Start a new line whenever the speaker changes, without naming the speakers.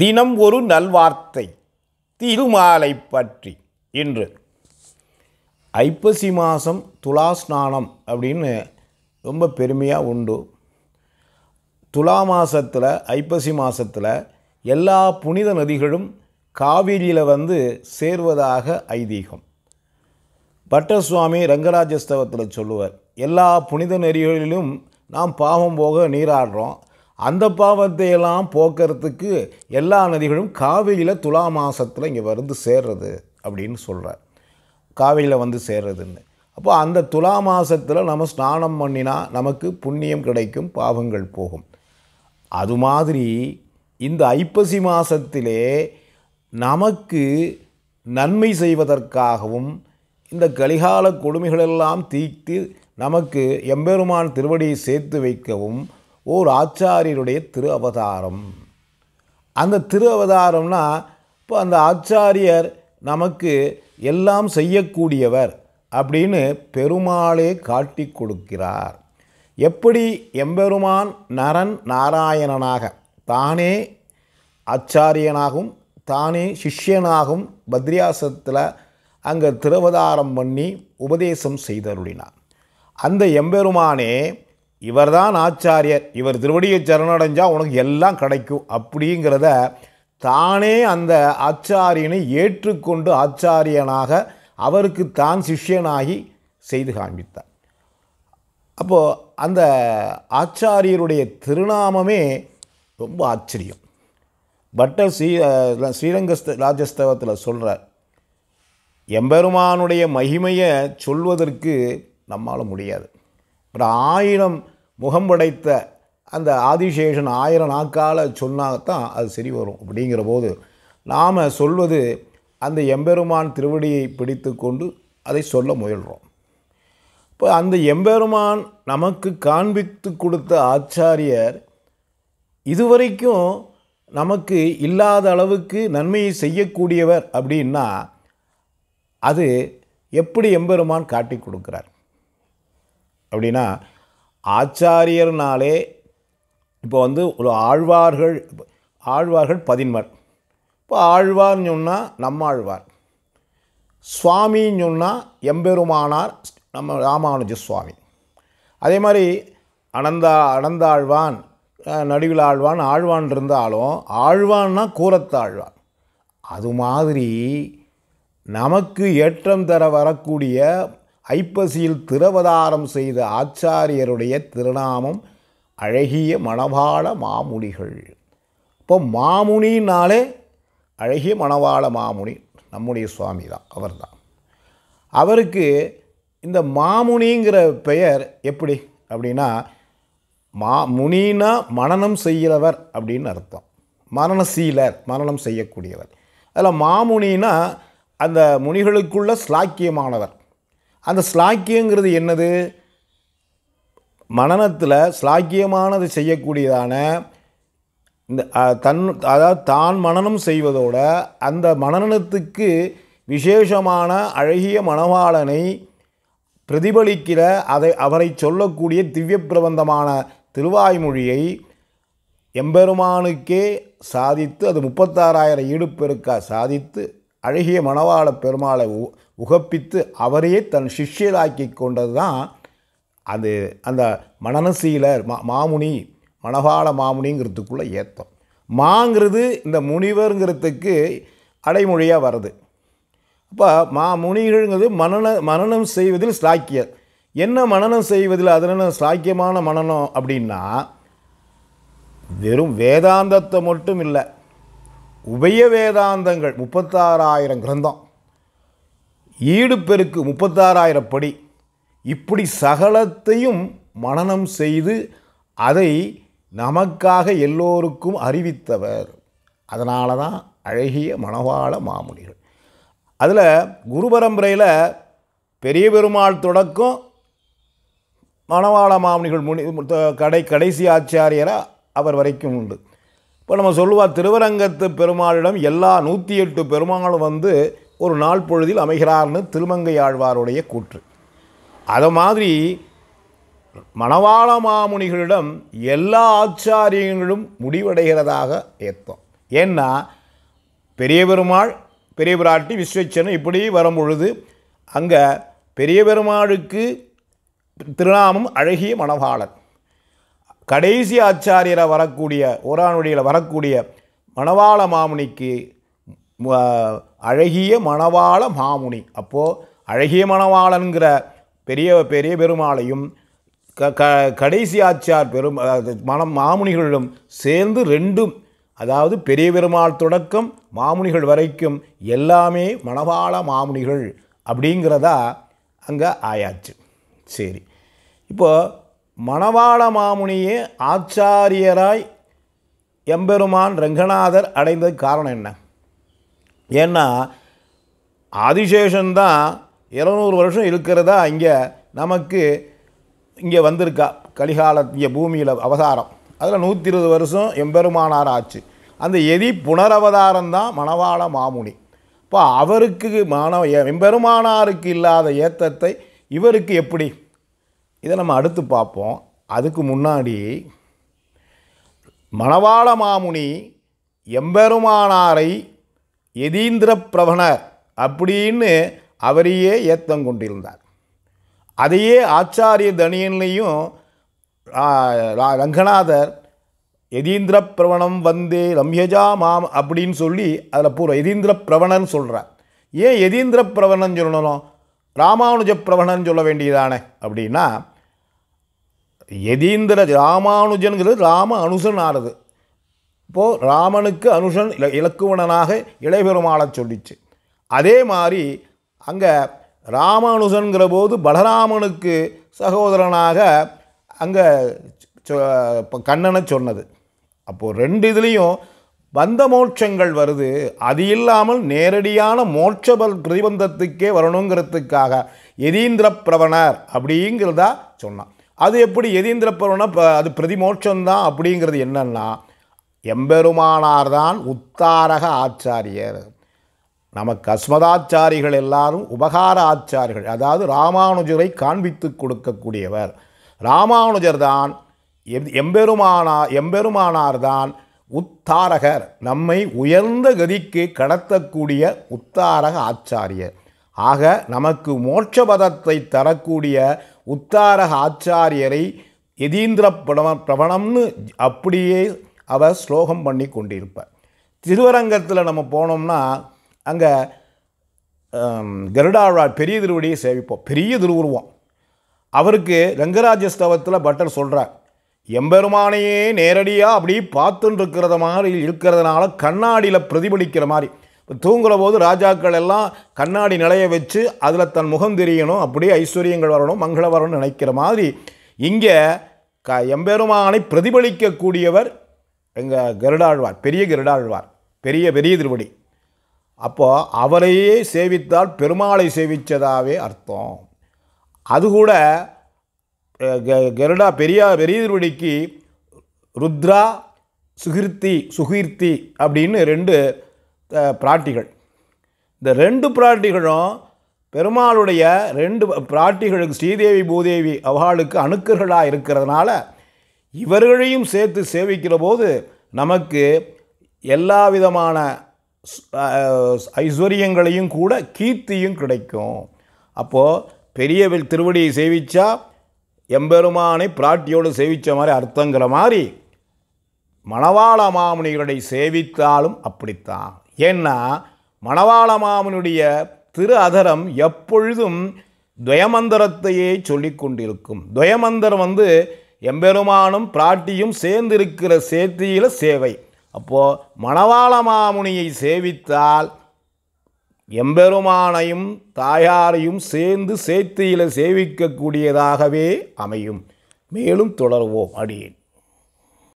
தினம் ஒரு நல்வார்த்தை திருமாலை பற்றி இன்று ஐப்பசி மாதம் துலா ஸ்நானம் அப்படின்னு ரொம்ப பெருமையாக உண்டு துலா மாதத்தில் ஐப்பசி மாதத்தில் எல்லா புனித நதிகளும் காவிரியில் வந்து சேர்வதாக ஐதீகம் பட்டசுவாமி ரங்கராஜஸ்தவத்தில் சொல்லுவார் எல்லா புனித நெறிகளிலும் நாம் பாவம் போக நீராடுறோம் அந்த பாவத்தை எல்லாம் போக்கிறதுக்கு எல்லா நதிகளும் காவிரியில் துலா மாதத்தில் இங்கே வந்து சேர்றது அப்படின்னு சொல்கிறார் காவிரியில் வந்து சேர்றதுன்னு அப்போ அந்த துலா மாதத்தில் நம்ம ஸ்நானம் பண்ணினா நமக்கு புண்ணியம் கிடைக்கும் பாவங்கள் போகும் அது மாதிரி இந்த ஐப்பசி மாதத்திலே நமக்கு நன்மை செய்வதற்காகவும் இந்த கலிகால கொடுமைகளெல்லாம் தீர்த்து நமக்கு எம்பெருமான் திருவடியை சேர்த்து வைக்கவும் ஓர் ஆச்சாரியருடைய திரு அவதாரம் அந்த திரு அவதாரம்னா இப்போ அந்த ஆச்சாரியர் நமக்கு எல்லாம் செய்யக்கூடியவர் அப்படின்னு பெருமாளே காட்டி கொடுக்கிறார் எப்படி எம்பெருமான் நரன் நாராயணனாக தானே ஆச்சாரியனாகவும் தானே சிஷ்யனாகவும் பத்ரியாசத்தில் அங்கே திருவதாரம் பண்ணி உபதேசம் செய்தருளினார் அந்த எம்பெருமானே இவர்தான் ஆச்சாரியர் இவர் திருவடியை சரணடைஞ்சால் உனக்கு எல்லாம் கிடைக்கும் அப்படிங்கிறத தானே அந்த ஆச்சாரியனை ஏற்றுக்கொண்டு ஆச்சாரியனாக அவருக்கு தான் சிஷ்யனாகி செய்து காண்பித்தார் அப்போது அந்த ஆச்சாரியருடைய திருநாமமே ரொம்ப ஆச்சரியம் பட்டர் ஸ்ரீ ஸ்ரீரங்கஸ்த ராஜஸ்தவத்தில் சொல்கிறார் எம்பெருமானுடைய மகிமையை சொல்வதற்கு நம்மால் முடியாது அப்புறம் ஆயிரம் முகம் படைத்த அந்த ஆதிசேஷன் ஆயிரம் நாக்கால் தான் அது சரி வரும் அப்படிங்கிற போது நாம் சொல்வது அந்த எம்பெருமான் திருவடியை பிடித்து கொண்டு அதை சொல்ல முயல்கிறோம் இப்போ அந்த எம்பெருமான் நமக்கு காண்பித்து கொடுத்த ஆச்சாரியர் இதுவரைக்கும் நமக்கு இல்லாத அளவுக்கு நன்மையை செய்யக்கூடியவர் அப்படின்னா அது எப்படி எம்பெருமான் காட்டி கொடுக்குறார் அப்படின்னா ஆச்சாரியர்னாலே இப்போ வந்து ஆழ்வார்கள் ஆழ்வார்கள் பதின்மர் இப்போ ஆழ்வார்னு சொன்னால் நம்மாழ்வார் சுவாமின்னு சொன்னால் எம்பெருமானார் நம்ம ராமானுஜ சுவாமி அதே மாதிரி அனந்தா அனந்தாழ்வான் நடுவில் ஆழ்வான் ஆழ்வான் இருந்தாலும் ஆழ்வான்னா கூரத்தாழ்வான் அது மாதிரி நமக்கு ஏற்றம் தர வரக்கூடிய ஐப்பசியில் திரவதாரம் செய்த ஆச்சாரியருடைய திருநாமம் அழகிய மணவாள மாமுனிகள் இப்போ மாமுனினாலே அழகிய மணவாள மாமுனி நம்முடைய சுவாமி தான் அவர் தான் அவருக்கு இந்த மாமுனிங்கிற பெயர் எப்படி அப்படின்னா மா முனினா மனநம் செய்கிறவர் அப்படின்னு அர்த்தம் மரணசீலர் மரணம் செய்யக்கூடியவர் அதில் மாமுனினா அந்த முனிகளுக்குள்ள ஸ்லாக்கியமானவர் அந்த ஸ்லாக்கியங்கிறது என்னது மனநத்தில் ஸ்லாக்கியமானது செய்யக்கூடியதான இந்த தன் அதாவது தான் மனனம் செய்வதோட அந்த மனநத்துக்கு விசேஷமான அழகிய மனவாளனை பிரதிபலிக்கிற அதை அவரை சொல்லக்கூடிய திவ்ய பிரபந்தமான திருவாய்மொழியை எம்பெருமானுக்கே சாதித்து அது முப்பத்தாறாயிரம் ஈடுபெருக்காக சாதித்து அழகிய மணவாள பெருமாளை உகப்பித்து அவரையே தன் சிஷ்யராக்கி கொண்டது தான் அது அந்த மணனசீலர் மா மாமுனி மணவாள மாமுனிங்கிறதுக்குள்ளே ஏற்றம் மாங்கிறது இந்த முனிவருங்கிறதுக்கு அடைமொழியாக வருது அப்போ மா முனிகள்ங்கிறது மனன மனநம் செய்வதில் ஸ்லாக்கியர் என்ன மனநம் செய்வதில் அதில் சாக்கியமான மனநம் அப்படின்னா வெறும் வேதாந்தத்தை மட்டும் இல்லை உபய வேதாந்தங்கள் முப்பத்தாறாயிரம் கிரந்தம் ஈடுபெருக்கு முப்பத்தாறாயிரம் படி இப்படி சகலத்தையும் மனநம் செய்து அதை நமக்காக எல்லோருக்கும் அறிவித்தவர் அதனால தான் அழகிய மனவாள மாமுனிகள் அதில் குரு பரம்பரையில் பெரிய பெருமாள் தொடக்கம் மணவாள மாமுனிகள் முனி கடை கடைசி ஆச்சாரியராக அவர் வரைக்கும் உண்டு இப்போ நம்ம சொல்லுவா திருவரங்கத்து பெருமாளிடம் எல்லா நூற்றி எட்டு பெருமாளும் வந்து ஒரு நாள் பொழுதில் அமைகிறார்னு திருமங்கை ஆழ்வாருடைய கூற்று அதை மாதிரி மணவாள மாமுனிகளிடம் எல்லா ஆச்சாரியங்களும் முடிவடைகிறதாக ஏத்தம் ஏன்னா பெரிய பெருமாள் பெரிய பிராட்டி விஸ்வச்சனம் இப்படி வரும்பொழுது அங்கே பெரிய பெருமாளுக்கு திருநாமம் அழகிய மணவாளன் கடைசி ஆச்சாரியரை வரக்கூடிய ஓரானுடையில் வரக்கூடிய மணவாள மாமுனிக்கு அழகிய மணவாள மாமுனி அப்போது அழகிய மணவாளனுங்கிற பெரிய பெரிய பெருமாளையும் க க கடைசி ஆச்சார் பெரும் மனம் மாமுனிகளிடம் சேர்ந்து ரெண்டும் அதாவது பெரிய பெருமாள் தொடக்கம் மாமுனிகள் வரைக்கும் எல்லாமே மணவாள மாமுனிகள் அப்படிங்கிறதா அங்கே ஆயாச்சு சரி இப்போது மணவாள மாமுனியே ஆச்சாரியராய் எம்பெருமான் ரங்கநாதர் அடைந்தது காரணம் என்ன ஏன்னா ஆதிசேஷன்தான் இருநூறு வருஷம் இருக்கிறதா இங்கே நமக்கு இங்கே வந்திருக்கா கலிகால இங்கே பூமியில் அவதாரம் அதில் நூற்றி இருபது வருஷம் எம்பெருமானார் ஆச்சு அந்த எதி புனரவதாரம் தான் மணவாள மாமுனி இப்போ அவருக்கு மாணவ எம்பெருமானாருக்கு இல்லாத ஏத்தத்தை இவருக்கு எப்படி இதை நம்ம அடுத்து பார்ப்போம் அதுக்கு முன்னாடி மணவாள மாமுனி எம்பெருமானாரை எதீந்திர பிரபணர் அப்படின்னு அவரையே ஏத்தம் கொண்டிருந்தார் அதையே ஆச்சாரிய தனியன்லையும் ரங்கநாதர் எதீந்திர பிரவணம் வந்தே ரம்யஜா மாம் அப்படின்னு சொல்லி அதில் பூர்வ எதீந்திர பிரவணன் சொல்கிறார் ஏன் எதீந்திர பிரவணன் சொல்லணும் ராமானுஜ பிரவணன் சொல்ல வேண்டியதானே அப்படின்னா எதீந்திர ராமானுஜன்கிறது ராம அனுசன் ஆறுது இப்போது ராமனுக்கு அனுஷன் இல இலக்குவணனாக இளைபெருமாளை சொல்லிச்சு அதே மாதிரி அங்கே ராமானுஜன்கிற போது பலராமனுக்கு சகோதரனாக அங்கே கண்ணனை சொன்னது அப்போது ரெண்டு இதுலேயும் வந்த மோட்சங்கள் வருது அது இல்லாமல் நேரடியான மோட்சபல் பிரதிபந்தத்துக்கே வரணுங்கிறதுக்காக எதீந்திர பிரவணர் அப்படிங்கிறதா சொன்னான் அது எப்படி எதீந்திர பருவம்னா அது பிரதிமோட்சம் தான் அப்படிங்கிறது என்னென்னா எம்பெருமானார் தான் உத்தாரக ஆச்சாரியர் நமக்கு அஸ்மதாச்சாரிகள் எல்லாரும் உபகார ஆச்சாரிகள் அதாவது ராமானுஜரை காண்பித்து கொடுக்கக்கூடியவர் ராமானுஜர் தான் எம்பெருமானா எம்பெருமானார் தான் உத்தாரகர் நம்மை உயர்ந்த கதிக்கு கடத்தக்கூடிய உத்தாரக ஆச்சாரியர் ஆக நமக்கு மோட்சபதத்தை தரக்கூடிய உத்தாரக ஆச்சாரியரை எதீந்திர பிரபண பிரபணம்னு அப்படியே அவர் ஸ்லோகம் பண்ணி கொண்டிருப்பார் திருவரங்கத்தில் நம்ம போனோம்னா அங்கே கருடாழ்வார் பெரிய திருவடியை சேவிப்போம் பெரிய திருவுருவம் அவருக்கு ரங்கராஜ ஸ்தவத்தில் பட்டர் சொல்கிறார் எம்பெருமானையே நேரடியாக அப்படி பார்த்துன்னு இருக்கிறத மாதிரி இருக்கிறதுனால கண்ணாடியில் பிரதிபலிக்கிற மாதிரி இப்போ தூங்குற போது ராஜாக்கள் எல்லாம் கண்ணாடி நிலைய வச்சு அதில் தன் முகம் தெரியணும் அப்படியே ஐஸ்வர்யங்கள் வரணும் மங்கள வரணும்னு நினைக்கிற மாதிரி இங்கே க எம்பெருமானை பிரதிபலிக்கக்கூடியவர் எங்கள் கருடாழ்வார் பெரிய கருடாழ்வார் பெரிய பெரிய திருவடி அப்போது அவரையே சேவித்தால் பெருமாளை சேவித்ததாகவே அர்த்தம் அது கூட கருடா பெரியா பெரிய திருவடிக்கு ருத்ரா சுகிர்த்தி சுகீர்த்தி அப்படின்னு ரெண்டு பிராட்டிகள் இந்த ரெண்டு பிராட்டிகளும் பெருமாளுடைய ரெண்டு பிராட்டிகளுக்கு ஸ்ரீதேவி பூதேவி அவர்களுக்கு அணுக்கர்களாக இருக்கிறதுனால இவர்களையும் சேர்த்து சேவிக்கிற போது நமக்கு எல்லா விதமான ஐஸ்வர்யங்களையும் கூட கீர்த்தியும் கிடைக்கும் அப்போது பெரியவில் திருவடியை சேவிச்சா எம்பெருமானை பிராட்டியோடு சேவித்த மாதிரி அர்த்தங்கிற மாதிரி மணவாள மாமுனிகளை சேவித்தாலும் அப்படித்தான் ஏன்னா மணவாள மாமனுடைய திரு அதரம் எப்பொழுதும் துவயமந்திரத்தையே சொல்லிக்கொண்டிருக்கும் துவயமந்திரம் வந்து எம்பெருமானும் பிராட்டியும் சேர்ந்திருக்கிற சேர்த்தியில் சேவை அப்போது மணவாள மாமுனியை சேவித்தால் எம்பெருமானையும் தாயாரையும் சேர்ந்து சேர்த்தியில் சேவிக்கக்கூடியதாகவே அமையும் மேலும் தொடர்வோம் அடியேன்